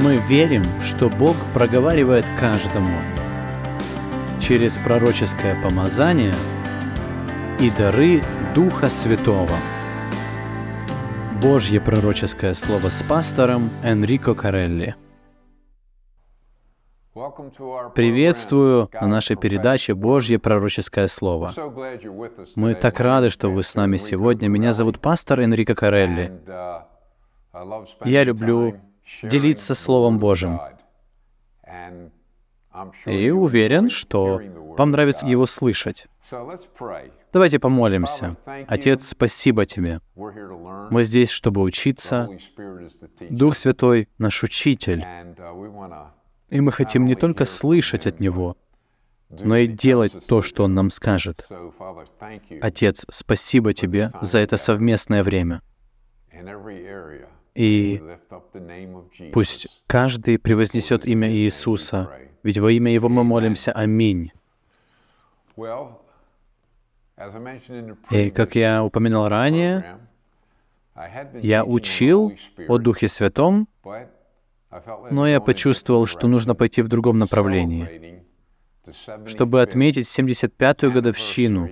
Мы верим, что Бог проговаривает каждому через пророческое помазание и дары Духа Святого. Божье пророческое слово с пастором Энрико Карелли. Приветствую на нашей передаче «Божье пророческое слово». Мы так рады, что вы с нами сегодня. Меня зовут пастор Энрико Карелли. Uh, Я люблю делиться Словом Божьим. И уверен, что вам нравится его слышать. Давайте помолимся. Отец, спасибо тебе. Мы здесь, чтобы учиться. Дух Святой — наш учитель. И мы хотим не только слышать от Него, но и делать то, что Он нам скажет. Отец, спасибо тебе за это совместное время. И пусть каждый превознесет имя Иисуса, ведь во имя Его мы молимся. Аминь. И, как я упоминал ранее, я учил о Духе Святом, но я почувствовал, что нужно пойти в другом направлении, чтобы отметить 75-ю годовщину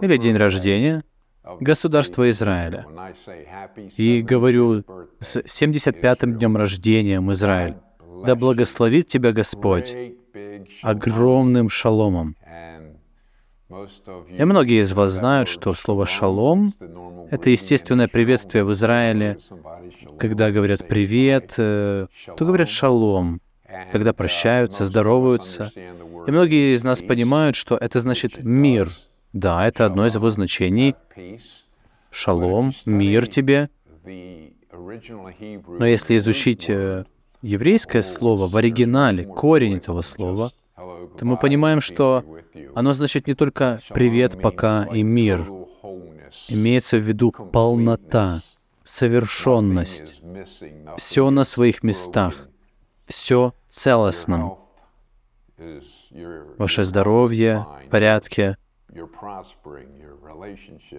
или день рождения — государства Израиля. И говорю с 75-м днем рождения, Израиль, да благословит тебя Господь огромным шаломом. И многие из вас знают, что слово «шалом» — это естественное приветствие в Израиле. Когда говорят «привет», э, то говорят «шалом», когда прощаются, здороваются. И многие из нас понимают, что это значит «мир», да, это одно из его значений. Шалом, мир тебе. Но если изучить э, еврейское слово в оригинале, корень этого слова, то мы понимаем, что оно значит не только «привет, пока» и «мир». Имеется в виду полнота, совершенность, все на своих местах, все целостном. Ваше здоровье в порядке,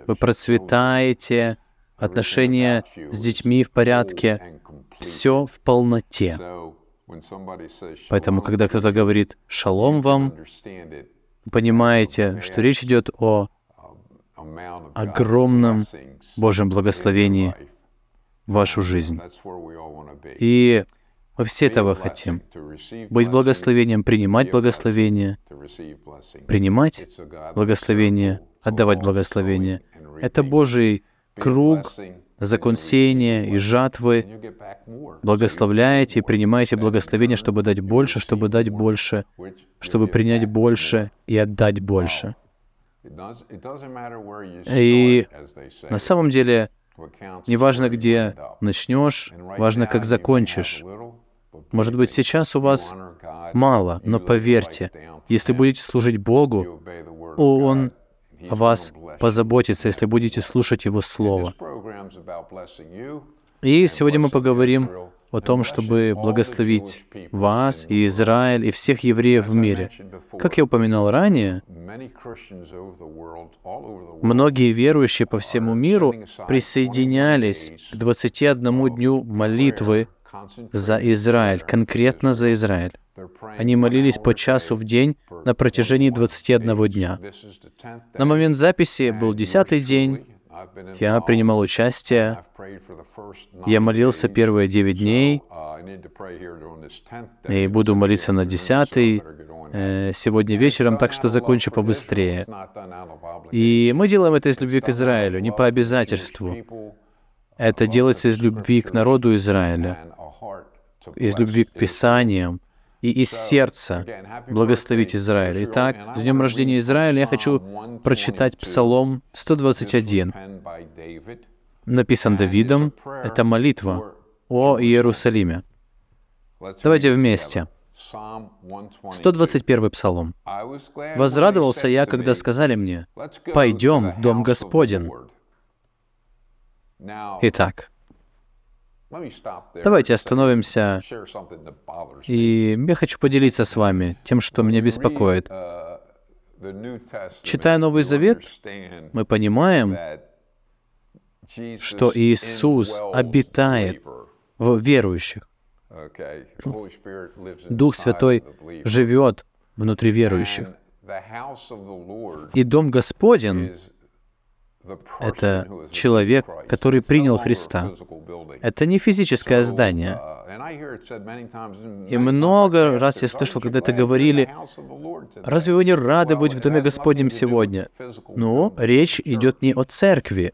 вы процветаете, отношения с детьми в порядке, все в полноте. Поэтому, когда кто-то говорит «шалом вам», понимаете, что речь идет о огромном Божьем благословении в вашу жизнь. И мы все этого хотим. Быть благословением, принимать благословение, принимать благословение, отдавать благословение. Это Божий круг закон сеяния и жатвы. Благословляете и принимаете благословение, чтобы дать больше, чтобы дать больше, чтобы принять больше и отдать больше. И на самом деле, неважно, где начнешь, важно, как закончишь. Может быть, сейчас у вас мало, но поверьте, если будете служить Богу, Он о вас позаботится, если будете слушать Его Слово. И сегодня мы поговорим о том, чтобы благословить вас и Израиль и всех евреев в мире. Как я упоминал ранее, многие верующие по всему миру присоединялись к 21 дню молитвы за Израиль, конкретно за Израиль. Они молились по часу в день на протяжении 21 дня. На момент записи был десятый день, я принимал участие, я молился первые 9 дней, и буду молиться на 10 э, сегодня вечером, так что закончу побыстрее. И мы делаем это из любви к Израилю, не по обязательству. Это делается из любви к народу Израиля, из любви к Писаниям и из сердца благословить Израиль. Итак, с днем рождения Израиля я хочу прочитать Псалом 121. Написан Давидом, это молитва о Иерусалиме. Давайте вместе. 121 Псалом. «Возрадовался я, когда сказали мне, «Пойдем в дом Господень». Итак, давайте остановимся. И я хочу поделиться с вами тем, что меня беспокоит. Uh, Читая Новый Завет, мы понимаем, что Иисус обитает в верующих. Дух Святой живет внутри верующих. И дом Господен это человек, который принял Христа. Это не физическое здание. И много раз я слышал, когда это говорили, «Разве вы не рады быть в Доме Господнем сегодня?» Но ну, речь идет не о церкви,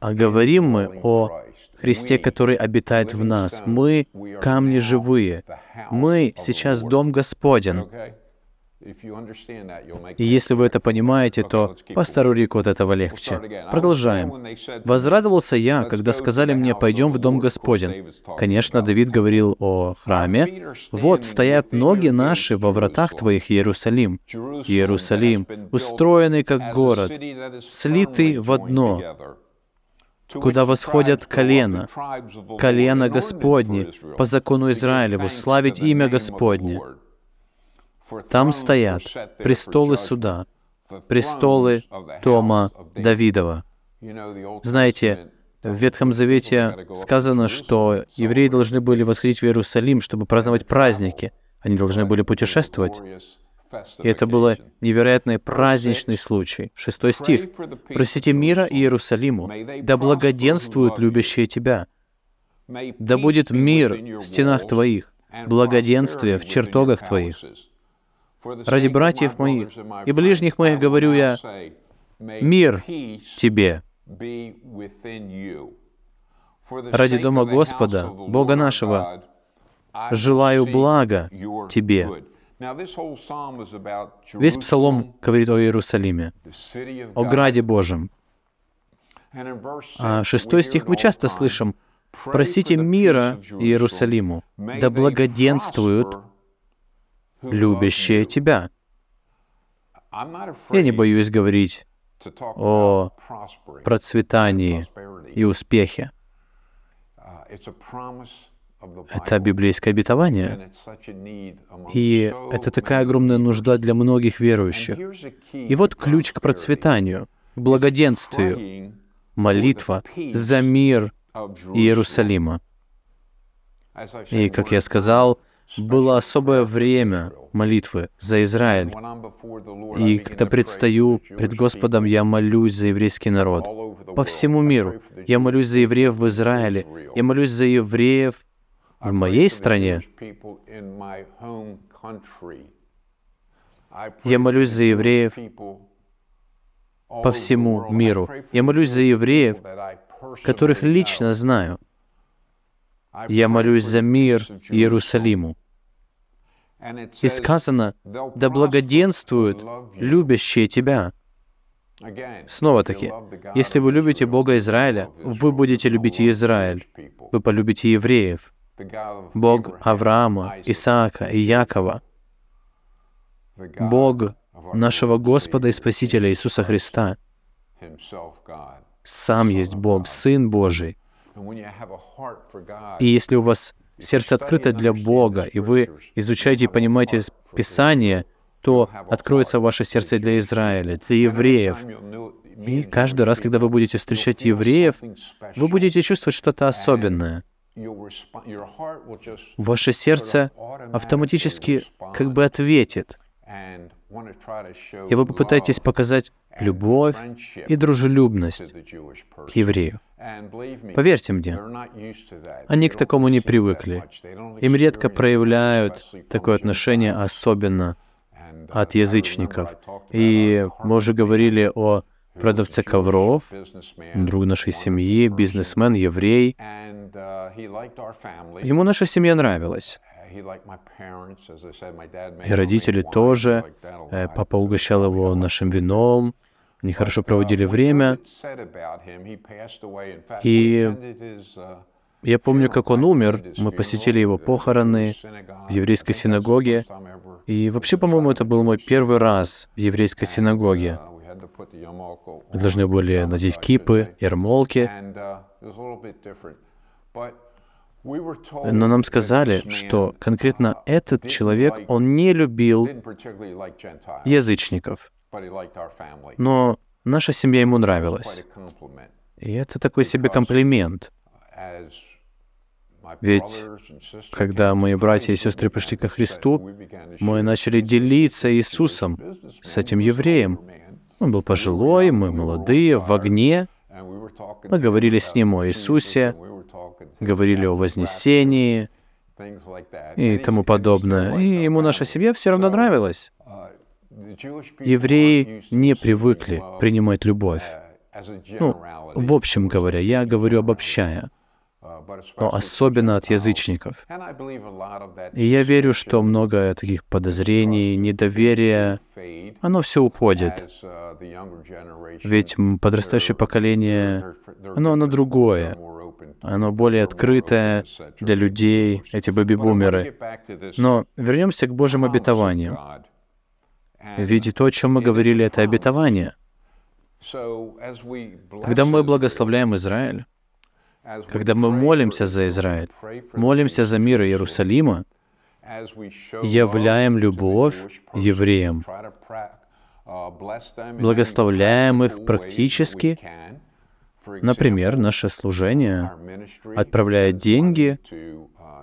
а говорим мы о Христе, который обитает в нас. Мы — камни живые. Мы сейчас Дом Господен. И если вы это понимаете, то пастору Рику от этого легче. Продолжаем. «Возрадовался я, когда сказали мне, пойдем в дом Господен». Конечно, Давид говорил о храме. «Вот стоят ноги наши во вратах твоих, Иерусалим». Иерусалим, устроенный как город, слитый в одно, куда восходят колено, колено Господне по закону Израилеву, славить имя Господне. Там стоят престолы суда, престолы Тома Давидова. Знаете, в Ветхом Завете сказано, что евреи должны были восходить в Иерусалим, чтобы праздновать праздники. Они должны были путешествовать. И это было невероятный праздничный случай. Шестой стих. «Просите мира Иерусалиму, да благоденствуют любящие тебя. Да будет мир в стенах твоих, благоденствие в чертогах твоих» ради братьев моих и ближних моих говорю я, мир тебе. Ради дома Господа, Бога нашего, желаю блага тебе. Весь псалом говорит о Иерусалиме, о Граде Божьем. А шестой стих мы часто слышим «Просите мира Иерусалиму, да благоденствуют любящее тебя. Я не боюсь говорить о процветании и успехе. Это библейское обетование. И это такая огромная нужда для многих верующих. И вот ключ к процветанию, к благоденствию, молитва за мир Иерусалима. И, как я сказал, было особое время молитвы за Израиль. И когда предстаю пред Господом, я молюсь за еврейский народ по всему миру. Я молюсь за евреев в Израиле. Я молюсь за евреев в моей стране. Я молюсь за евреев по всему миру. Я молюсь за евреев, которых лично знаю. Я молюсь за мир Иерусалиму. И сказано, да благоденствуют любящие тебя. Снова-таки, если вы любите Бога Израиля, вы будете любить Израиль. Вы полюбите евреев. Бог Авраама, Исаака и Якова. Бог нашего Господа и Спасителя Иисуса Христа. Сам есть Бог, Сын Божий. И если у вас сердце открыто для Бога, и вы изучаете и понимаете Писание, то откроется ваше сердце для Израиля, для евреев. И каждый раз, когда вы будете встречать евреев, вы будете чувствовать что-то особенное. Ваше сердце автоматически как бы ответит, и вы попытаетесь показать любовь и дружелюбность к еврею. Поверьте мне, они к такому не привыкли. Им редко проявляют такое отношение, особенно от uh, язычников. И мы уже говорили о продавце ковров, друг нашей семьи, бизнесмен, еврей. Uh, Ему наша семья нравилась. Uh, И родители тоже. Э, папа угощал его нашим вином. Они хорошо проводили время. И я помню, как он умер. Мы посетили его похороны в еврейской синагоге. И вообще, по-моему, это был мой первый раз в еврейской синагоге. Мы должны были надеть кипы, ермолки. Но нам сказали, что конкретно этот человек, он не любил язычников. Но наша семья ему нравилась. И это такой себе комплимент. Ведь когда мои братья и сестры пришли ко Христу, мы начали делиться Иисусом с этим евреем. Он был пожилой, мы молодые, в огне. Мы говорили с ним о Иисусе, говорили о Вознесении и тому подобное. И ему наша семья все равно нравилась евреи не привыкли принимать любовь. Ну, в общем говоря, я говорю обобщая, но особенно от язычников. И я верю, что много таких подозрений, недоверия, оно все уходит. Ведь подрастающее поколение, оно, оно другое. Оно более открытое для людей, эти бэби-бумеры. Но вернемся к Божьим обетованиям. Ведь то, о чем мы говорили, это обетование. Когда мы благословляем Израиль, когда мы молимся за Израиль, молимся за мир Иерусалима, являем любовь евреям, благословляем их практически, например, наше служение, отправляя деньги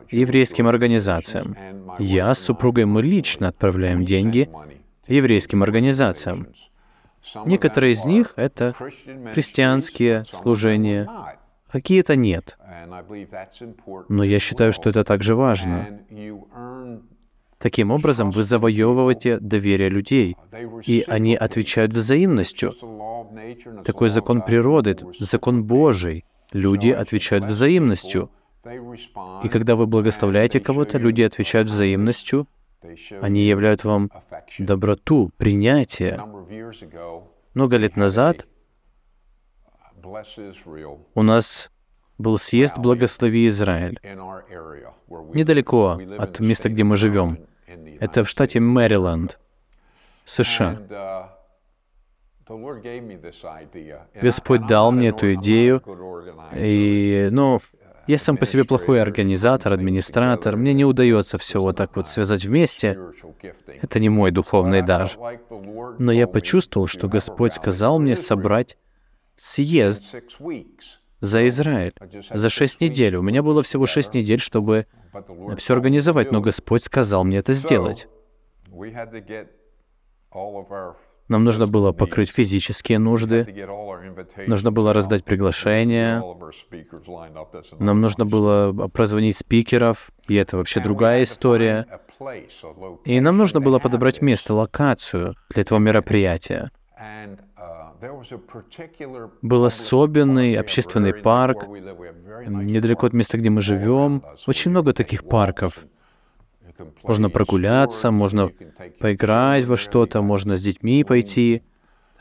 еврейским организациям. Я с супругой мы лично отправляем деньги еврейским организациям. Некоторые из них — это христианские служения, какие-то нет. Но я считаю, что это также важно. Таким образом, вы завоевываете доверие людей, и они отвечают взаимностью. Такой закон природы, закон Божий. Люди отвечают взаимностью. И когда вы благословляете кого-то, люди отвечают взаимностью, они являют вам доброту, принятие. Много лет назад у нас был съезд «Благослови Израиль» недалеко от места, где мы живем. Это в штате Мэриленд, США. Uh, Господь дал мне эту идею, и, ну, я сам по себе плохой организатор, администратор. Мне не удается все вот так вот связать вместе. Это не мой духовный дар. Но я почувствовал, что Господь сказал мне собрать съезд за Израиль, за шесть недель. У меня было всего шесть недель, чтобы все организовать, но Господь сказал мне это сделать. Нам нужно было покрыть физические нужды, нужно было раздать приглашения, нам нужно было прозвонить спикеров, и это вообще другая история. И нам нужно было подобрать место, локацию для этого мероприятия. Uh, Был особенный общественный парк недалеко от места, где мы живем. Очень много таких парков. Можно прогуляться, можно поиграть во что-то, можно с детьми пойти.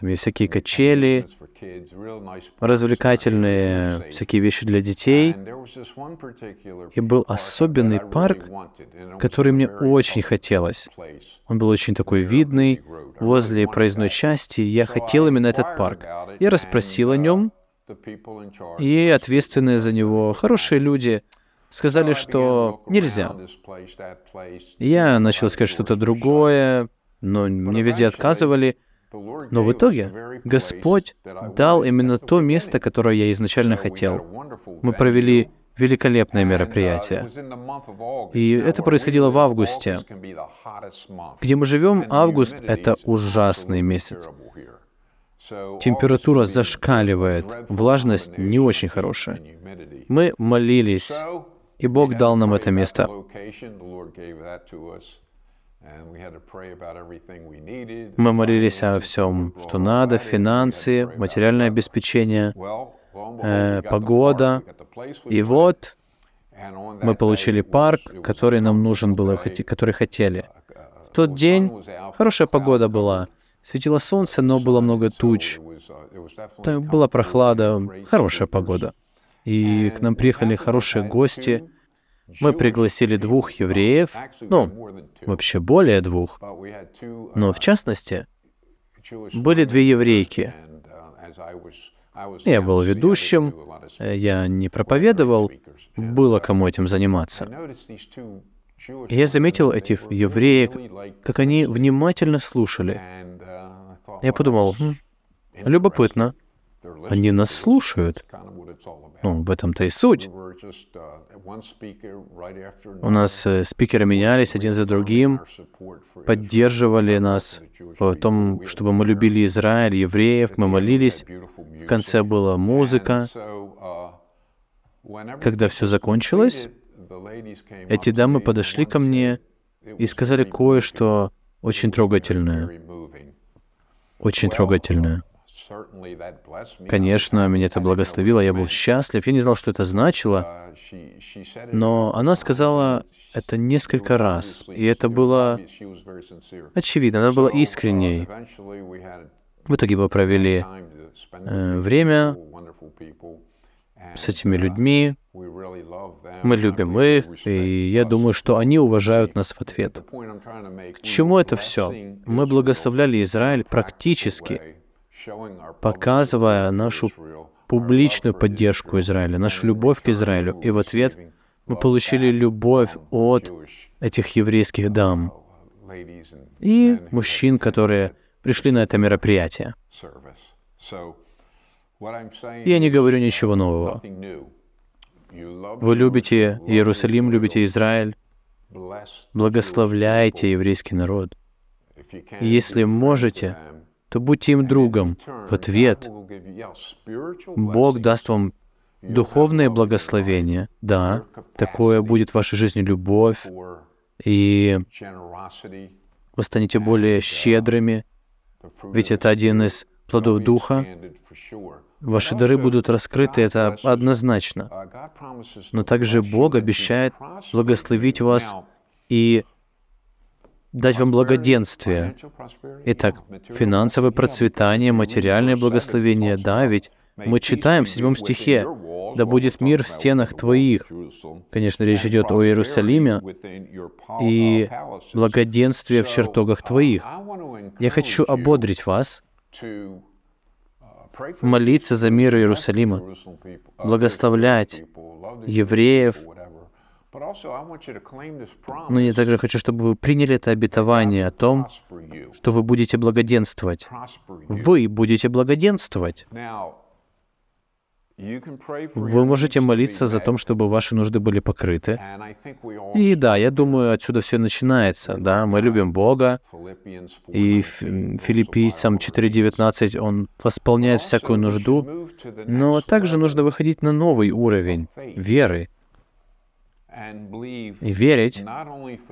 Там есть всякие качели, развлекательные всякие вещи для детей. И был особенный парк, который мне очень хотелось. Он был очень такой видный, возле проездной части. Я хотел именно этот парк. Я расспросил о нем, и ответственные за него хорошие люди — сказали, что нельзя. Я начал искать что-то другое, но мне везде отказывали. Но в итоге Господь дал именно то место, которое я изначально хотел. Мы провели великолепное uh, мероприятие. И это происходило в августе. Где мы живем, август — это ужасный месяц. Температура зашкаливает, влажность не очень хорошая. Мы молились, и Бог дал нам это место. Мы молились о всем, что надо, финансы, материальное обеспечение, э, погода. И вот мы получили парк, который нам нужен был, который хотели. Uh, uh, В тот день хорошая погода была. Светило солнце, но было много туч. Uh, Там была прохлада, хорошая погода и к нам приехали хорошие гости. Мы пригласили двух евреев, ну, вообще более двух, но в частности, были две еврейки. Я был ведущим, я не проповедовал, было кому этим заниматься. Я заметил этих евреек, как они внимательно слушали. Я подумал, хм, любопытно, они нас слушают. Ну, в этом-то и суть. Uh, У нас э, спикеры менялись один за другим, поддерживали нас в том, чтобы мы любили Израиль, евреев, мы молились. В конце была музыка. Uh, Когда все закончилось, эти дамы подошли ко мне и сказали кое-что очень трогательное. Очень трогательное. Конечно, меня это благословило, я был счастлив, я не знал, что это значило, uh, но она сказала это несколько раз, и это было очевидно, она была uh, искренней. В итоге мы провели э, время с этими uh, людьми, мы любим их, и я думаю, что они уважают нас в ответ. К чему это все? Мы благословляли Израиль практически, показывая нашу публичную поддержку Израиля, нашу любовь к Израилю. И в ответ мы получили любовь от этих еврейских uh, дам и мужчин, которые пришли на это мероприятие. Я не говорю ничего нового. Вы любите Иерусалим, любите Израиль, благословляете еврейский народ. Если можете, то будьте им другом. В ответ Бог даст вам духовное благословение. Да, такое будет в вашей жизни любовь, и вы станете более uh, щедрыми, ведь это один из плодов Духа. Ваши дары будут раскрыты, это однозначно. Uh, Но также Бог обещает благословить вас и дать вам благоденствие. Итак, финансовое процветание, материальное благословение, да, ведь мы читаем в седьмом стихе, «Да будет мир в стенах твоих». Конечно, речь идет о Иерусалиме и благоденствие в чертогах твоих. Я хочу ободрить вас молиться за мир Иерусалима, благословлять евреев, но я также хочу, чтобы вы приняли это обетование о том, что вы будете благоденствовать. Вы будете благоденствовать. Вы можете молиться за то, чтобы ваши нужды были покрыты. И да, я думаю, отсюда все начинается. Да, мы любим Бога, и Филиппийцам 4.19 Он восполняет всякую нужду, но также нужно выходить на новый уровень веры, и верить,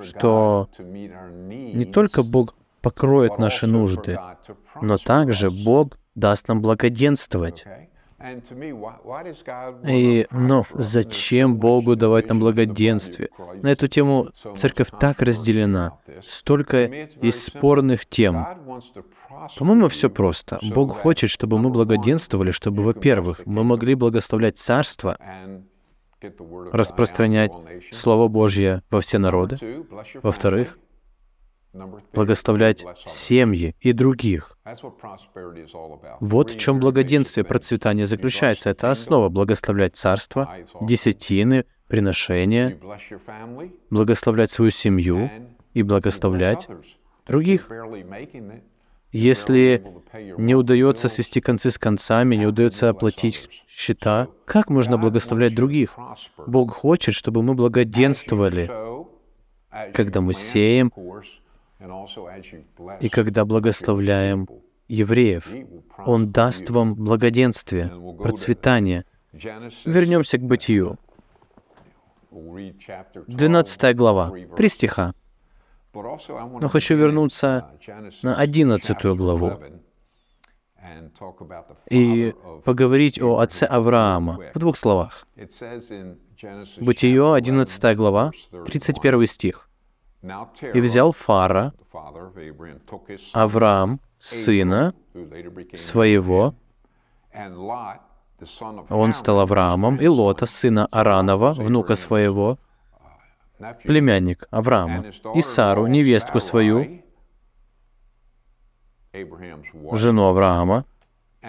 что не только Бог покроет наши нужды, но также Бог даст нам благоденствовать. И, но зачем Богу давать нам благоденствие? На эту тему церковь так разделена. Столько из спорных тем. По-моему, все просто. Бог хочет, чтобы мы благоденствовали, чтобы, во-первых, мы могли благословлять Царство, распространять Слово Божье во все народы. Во-вторых, благословлять семьи и других. Вот в чем благоденствие процветания заключается. Это основа благословлять царство, десятины, приношения, благословлять свою семью и благословлять других если не удается свести концы с концами, не удается оплатить счета, как можно благословлять других? Бог хочет, чтобы мы благоденствовали, когда мы сеем и когда благословляем евреев. Он даст вам благоденствие, процветание. Вернемся к бытию. 12 глава, 3 стиха. Но хочу вернуться на одиннадцатую главу и поговорить о отце Авраама в двух словах. Бытие, 11 глава, 31 стих. «И взял Фара, Авраам, сына своего, он стал Авраамом, и Лота, сына Аранова, внука своего, племянник Авраама, и Сару, невестку свою, жену Авраама,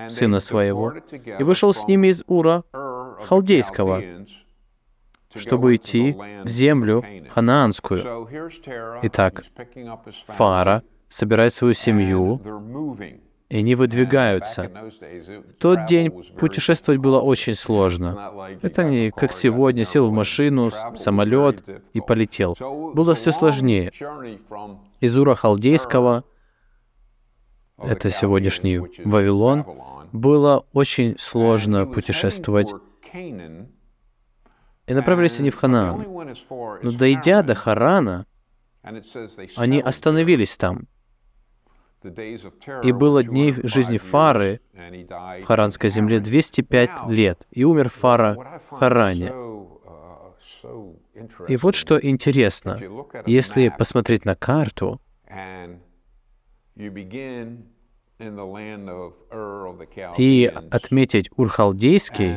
сына своего, и вышел с ними из Ура Халдейского, чтобы идти в землю ханаанскую. Итак, Фара собирает свою семью, и не выдвигаются. В тот день путешествовать было очень сложно. Это не как сегодня, сел в машину, самолет и полетел. Было все сложнее. Из Ура Халдейского, это сегодняшний Вавилон, было очень сложно путешествовать. И направились они в Ханаан. Но дойдя до Харана, они остановились там. И было дней жизни Фары в Харанской земле 205 лет, и умер Фара в Харане. Uh, и вот что интересно, если посмотреть на карту, и отметить Урхалдейский,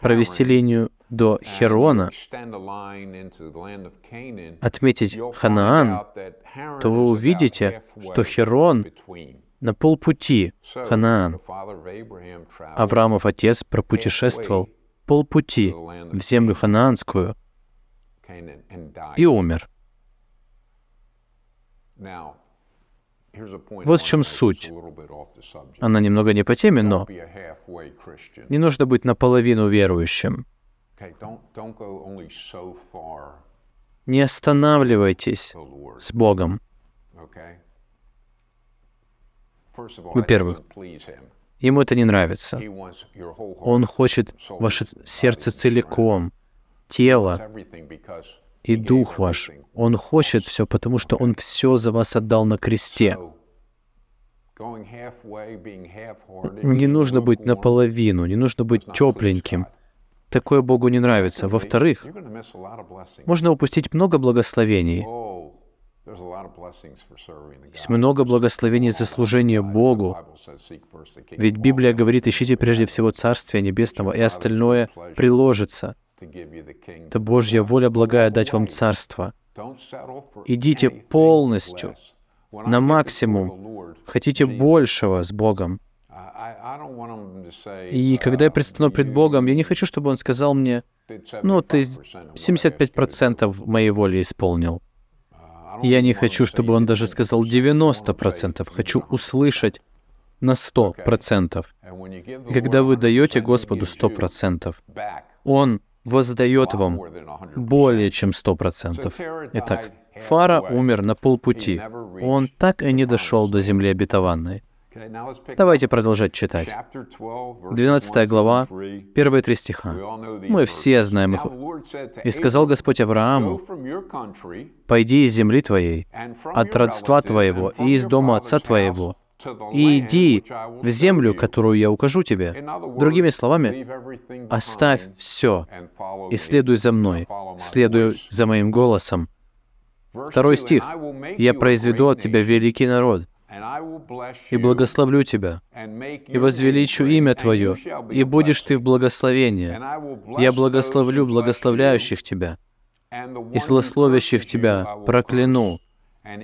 провести линию до Херона отметить Ханаан, то вы увидите, что Херон на полпути Ханаан. Авраамов отец пропутешествовал полпути в землю ханаанскую и умер. Вот в чем суть. Она немного не по теме, но не нужно быть наполовину верующим. Не останавливайтесь с Богом. Во-первых, ну, ему это не нравится. Он хочет ваше сердце целиком, тело и дух ваш. Он хочет все, потому что Он все за вас отдал на кресте. Не нужно быть наполовину, не нужно быть тепленьким, Такое Богу не нравится. Во-вторых, можно упустить много благословений. Oh, Есть много благословений за служение Богу. Ведь Библия говорит, ищите прежде всего Царствия Небесного, и остальное приложится. Это Божья воля благая дать вам Царство. Идите полностью, на максимум. Хотите большего с Богом. И когда я предстану пред Богом, я не хочу, чтобы Он сказал мне, ну, ты 75% моей воли исполнил. Uh, я не хочу, чтобы он даже сказал 90%. Хочу услышать на 100%. И когда вы даете Господу 100%, Он воздает вам более чем 100%. Итак, Фара умер на полпути. Он так и не дошел до земли обетованной. Давайте продолжать читать. 12 глава, первые три стиха. Мы все знаем их. «И сказал Господь Аврааму, «Пойди из земли твоей, от родства твоего и из дома отца твоего, и иди в землю, которую я укажу тебе». Другими словами, оставь все и следуй за мной, следуй за моим голосом. Второй стих. «Я произведу от тебя великий народ, и благословлю тебя, и возвеличу имя Твое, и будешь ты в благословении. Я благословлю благословляющих тебя, и злословящих тебя прокляну,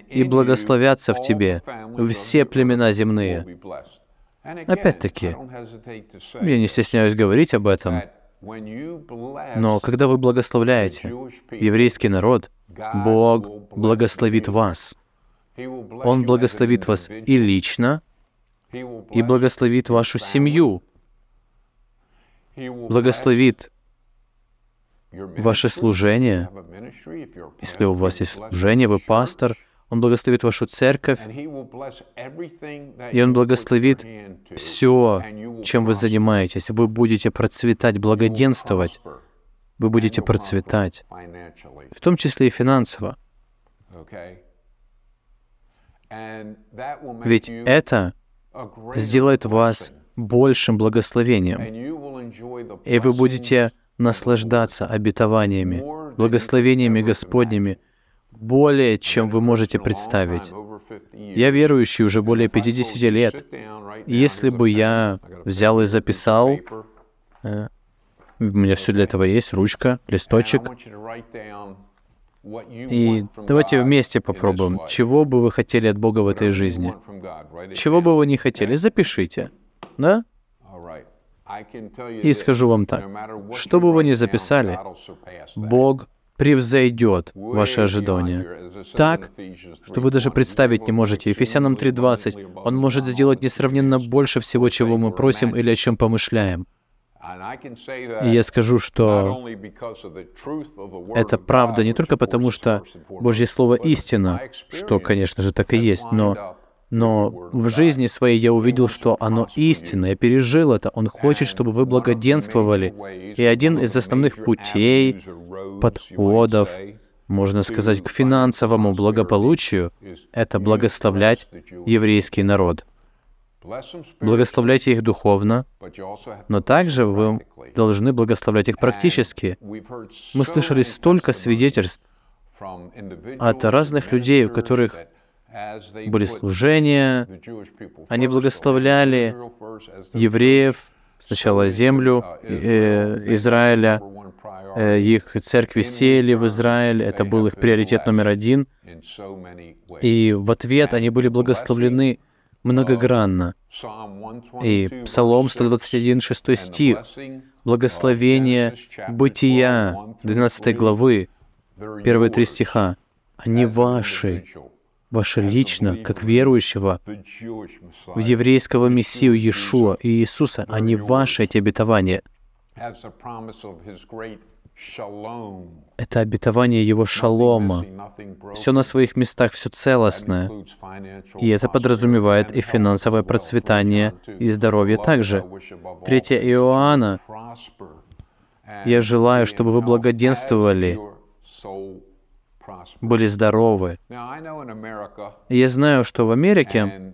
и благословятся в тебе все племена земные. Опять-таки, я не стесняюсь говорить об этом, но когда вы благословляете еврейский народ, Бог благословит вас. Он благословит вас и лично, и благословит вашу семью, благословит ваше служение. Если у вас есть служение, вы пастор, Он благословит вашу церковь, и Он благословит все, чем вы занимаетесь. Вы будете процветать, благоденствовать. Вы будете процветать, в том числе и финансово. Ведь это сделает вас большим благословением, и вы будете наслаждаться обетованиями, благословениями Господними, более, чем вы можете представить. Я верующий уже более 50 лет. Если бы я взял и записал, э, у меня все для этого есть, ручка, листочек, и давайте вместе попробуем, чего бы вы хотели от Бога в этой жизни. Чего бы вы не хотели, запишите. Да? И скажу вам так, что бы вы ни записали, Бог превзойдет ваши ожидания. Так, что вы даже представить не можете. Ефесянам 3.20, Он может сделать несравненно больше всего, чего мы просим или о чем помышляем. И я скажу, что это правда не только потому, что Божье Слово истина, что, конечно же, так и есть, но, но в жизни своей я увидел, что оно истинно, я пережил это. Он хочет, чтобы вы благоденствовали. И один из основных путей, подходов, можно сказать, к финансовому благополучию — это благословлять еврейский народ — благословляйте их духовно, но также вы должны благословлять их практически. Мы слышали столько свидетельств от разных людей, у которых были служения, они благословляли евреев, сначала землю э, Израиля, э, их церкви сели в Израиль, это был их приоритет номер один, и в ответ они были благословлены многогранно. И Псалом 121, 6 стих, благословение бытия 12 главы, первые три стиха, они ваши, ваши лично, как верующего в еврейского Мессию Иешуа и Иисуса, они ваши, эти обетования. Это обетование Его шалома. Все на своих местах, все целостное. И это подразумевает и финансовое процветание, и здоровье также. Третье Иоанна. «Я желаю, чтобы вы благоденствовали, были здоровы». Я знаю, что в Америке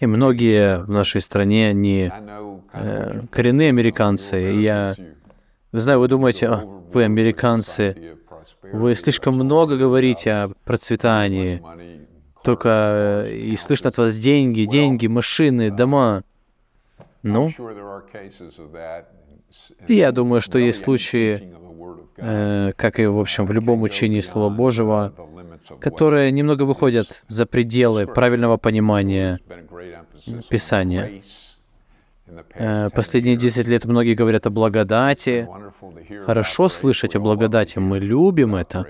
и многие в нашей стране не э, коренные американцы. И я знаю, вы думаете, вы американцы, вы слишком много говорите о процветании, только э, и слышно от вас деньги, деньги, машины, uh, дома. Ну, я думаю, что есть случаи, э, как и, в общем, в любом учении Слова Божьего, которые немного выходят за пределы правильного понимания Писания. Э, последние 10 лет многие говорят о благодати. Хорошо слышать о благодати, мы любим это.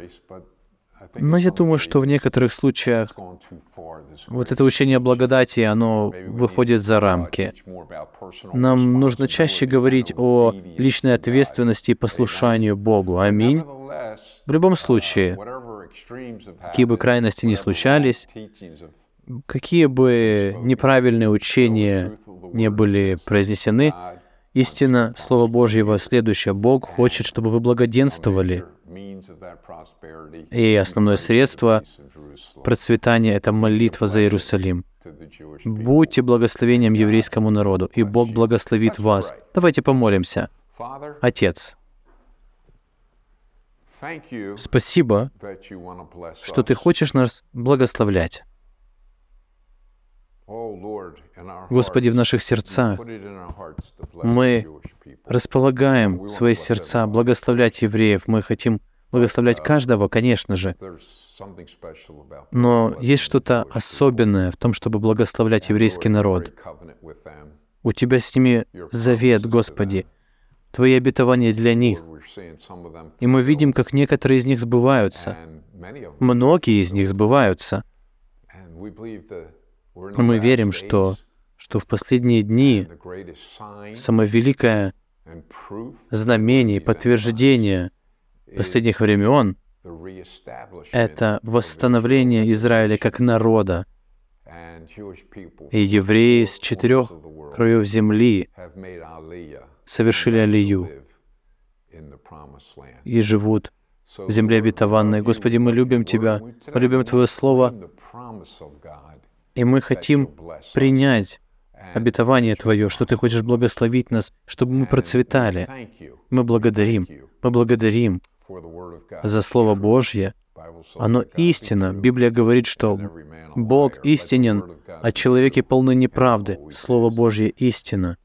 Но я думаю, что в некоторых случаях вот это учение о благодати, оно выходит за рамки. Нам нужно чаще говорить о личной ответственности и послушанию Богу. Аминь. В любом случае, какие бы крайности ни случались, какие бы неправильные учения не были произнесены, истина Слова Божьего следующее. Бог хочет, чтобы вы благоденствовали. И основное средство процветания — это молитва за Иерусалим. Будьте благословением еврейскому народу, и Бог благословит вас. Давайте помолимся. Отец, Спасибо, что Ты хочешь нас благословлять. Oh, Господи, в наших сердцах мы располагаем свои сердца благословлять евреев. Мы хотим благословлять uh, каждого, конечно же. Но есть что-то особенное в том, чтобы благословлять еврейский народ. У Тебя с ними завет, Господи. Твои обетования для них. И мы видим, как некоторые из них сбываются. Многие из них сбываются. Мы верим, что, что в последние дни самое великое знамение, подтверждение последних времен — это восстановление Израиля как народа. И евреи с четырех краев земли совершили Алию и живут в земле обетованной. Господи, мы любим Тебя, мы любим Твое Слово, и мы хотим принять обетование Твое, что Ты хочешь благословить нас, чтобы мы процветали. Мы благодарим, мы благодарим за Слово Божье. Оно истина. Библия говорит, что Бог истинен, а человеки полны неправды. Слово Божье истина.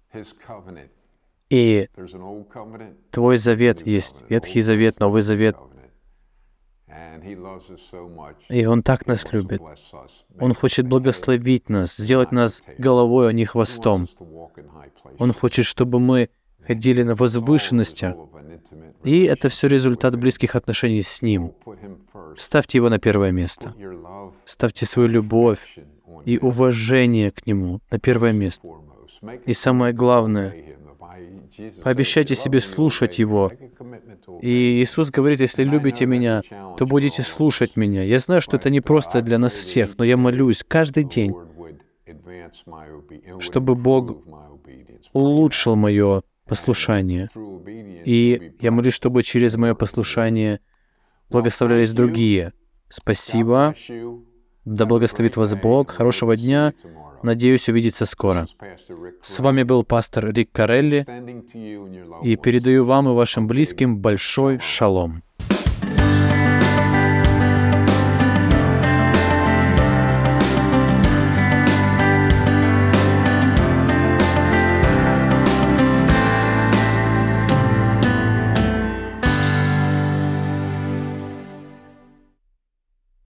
И Твой завет есть Ветхий Завет, Новый Завет. И Он так нас любит. Он хочет благословить нас, сделать нас головой, а не хвостом. Он хочет, чтобы мы ходили на возвышенностях. И это все результат близких отношений с Ним. Ставьте Его на первое место. Ставьте свою любовь и уважение к Нему на первое место. И самое главное, Пообещайте себе слушать Его. И Иисус говорит, если любите меня, то будете слушать меня. Я знаю, что это не просто для нас всех, но я молюсь каждый день, чтобы Бог улучшил мое послушание. И я молюсь, чтобы через мое послушание благословлялись другие. Спасибо. Да благословит вас Бог. Хорошего дня. Надеюсь увидеться скоро. С вами был пастор Рик Карелли, и передаю вам и вашим близким большой шалом.